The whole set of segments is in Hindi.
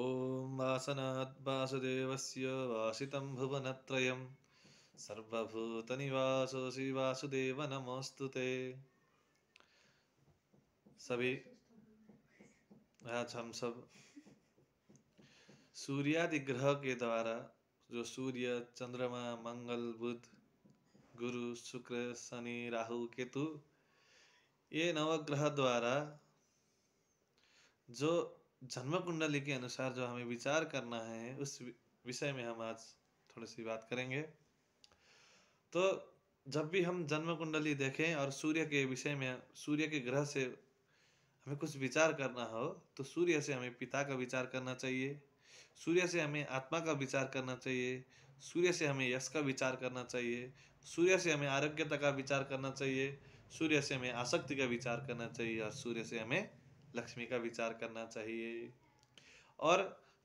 ॐ वासनात् वासुदेवस्य वासितं भुवनत्रयं सर्वभूतनिवासोऽसि वासुदेव नमोऽस्तु ते हम सब सूर्यादि ग्रह के द्वारा जो सूर्य चंद्रमा मंगल बुध गुरु शुक्र शनि राहु केतु ये नवग्रह द्वारा जो जन्म कुंडली के अनुसार जो हमें विचार करना है उस विषय में हम आज थोड़ी सी बात करेंगे तो जब भी हम जन्म कुंडली देखें और सूर्य के विषय में सूर्य के ग्रह से हमें कुछ विचार करना हो तो सूर्य से हमें पिता का विचार करना चाहिए सूर्य से हमें आत्मा का विचार करना चाहिए सूर्य से हमें यश का विचार करना चाहिए सूर्य से हमें आरोग्यता का विचार करना चाहिए सूर्य से हमें आसक्ति का विचार करना चाहिए और सूर्य से हमें लक्ष्मी का विचार करना चाहिए और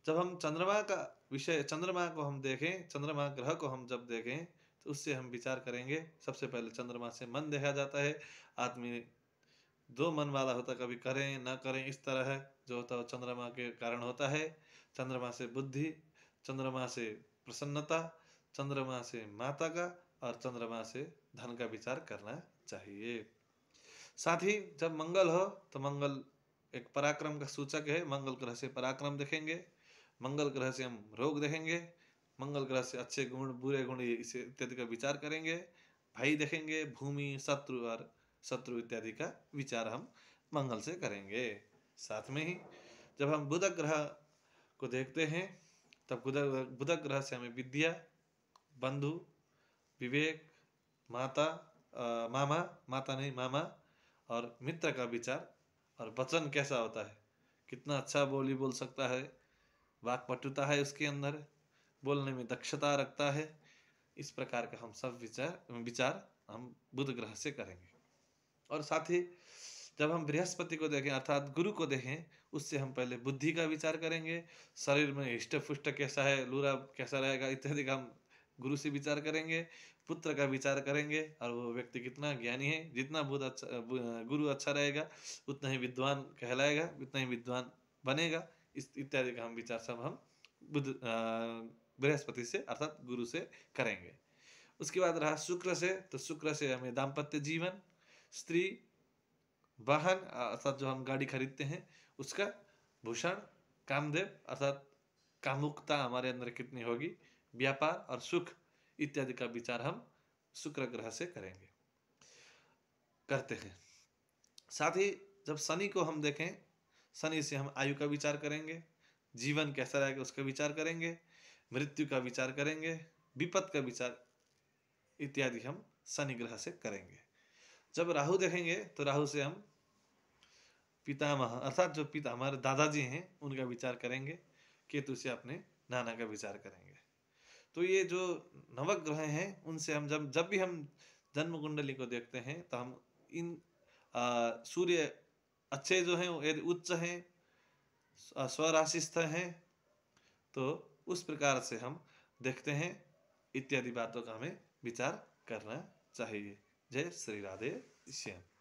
जब हम चंद्रमा का विषय चंद्रमा को हम देखें चंद्रमा ग्रह को हम जब देखें तो उससे हम विचार करेंगे सबसे पहले चंद्रमा से मन देखा जाता है आदमी दो मन वाला होता कभी करें ना करें इस तरह है जो होता है चंद्रमा के कारण होता है चंद्रमा से बुद्धि चंद्रमा से प्रसन्नता चंद्रमा से माता का और चंद्रमा से धन का विचार करना चाहिए साथ ही जब मंगल हो तो मंगल एक पराक्रम का सूचक है मंगल ग्रह से पराक्रम देखेंगे मंगल ग्रह से हम रोग देखेंगे मंगल ग्रह से अच्छे गुण बुरे गुण इसे इत्यादि का विचार करेंगे भाई देखेंगे भूमि शत्रु और शत्रु इत्यादि का विचार हम मंगल से करेंगे साथ में ही जब हम बुध ग्रह को देखते हैं तब बुध ग्रह से हमें विद्या बंधु विवेक माता आ, मामा माता नहीं मामा और मित्र का विचार और वचन कैसा होता है कितना अच्छा बोली बोल सकता है वाकपटुता है उसके अंदर बोलने में दक्षता रखता है इस प्रकार का हम सब विचार विचार हम बुध ग्रह से करेंगे और साथ ही जब हम बृहस्पति को देखें अर्थात गुरु को देखें उससे हम पहले बुद्धि का विचार करेंगे शरीर में हिष्ट पुष्ट कैसा है लूरा कैसा रहेगा इत्यादि का हम गुरु से विचार करेंगे पुत्र का विचार करेंगे और वो व्यक्ति कितना ज्ञानी है जितना बहुत अच्छा गुरु अच्छा रहेगा उतना ही विद्वान कहलाएगा उतना ही विद्वान बनेगा इस इत्यादि का हम विचार सब हम बुद्ध बृहस्पति से अर्थात गुरु से करेंगे उसके बाद रहा शुक्र से तो शुक्र से हमें दाम्पत्य जीवन स्त्री वाहन अर्थात जो हम गाड़ी खरीदते हैं उसका भूषण कामदेव अर्थात कामुकता हमारे अंदर कितनी होगी व्यापार और सुख इत्यादि का विचार हम शुक्र ग्रह से करेंगे करते हैं साथ ही जब शनि को हम देखें शनि से हम आयु का विचार करेंगे जीवन कैसा रहेगा उसका विचार करेंगे मृत्यु का विचार करेंगे विपत का विचार इत्यादि हम शनि ग्रह से करेंगे जब राहु देखेंगे तो राहु से हम पितामह अर्थात जो पिता हमारे दादाजी हैं उनका विचार करेंगे केतु से अपने नाना का विचार करेंगे तो ये जो नवग्रह हैं उनसे हम जब जब भी हम जन्म कुंडली को देखते हैं तो हम इन आ, सूर्य अच्छे जो हैं यदि उच्च हैं स्वराशिस्थ हैं तो उस प्रकार से हम देखते हैं इत्यादि बातों का हमें विचार करना चाहिए जय श्री राधे श्याम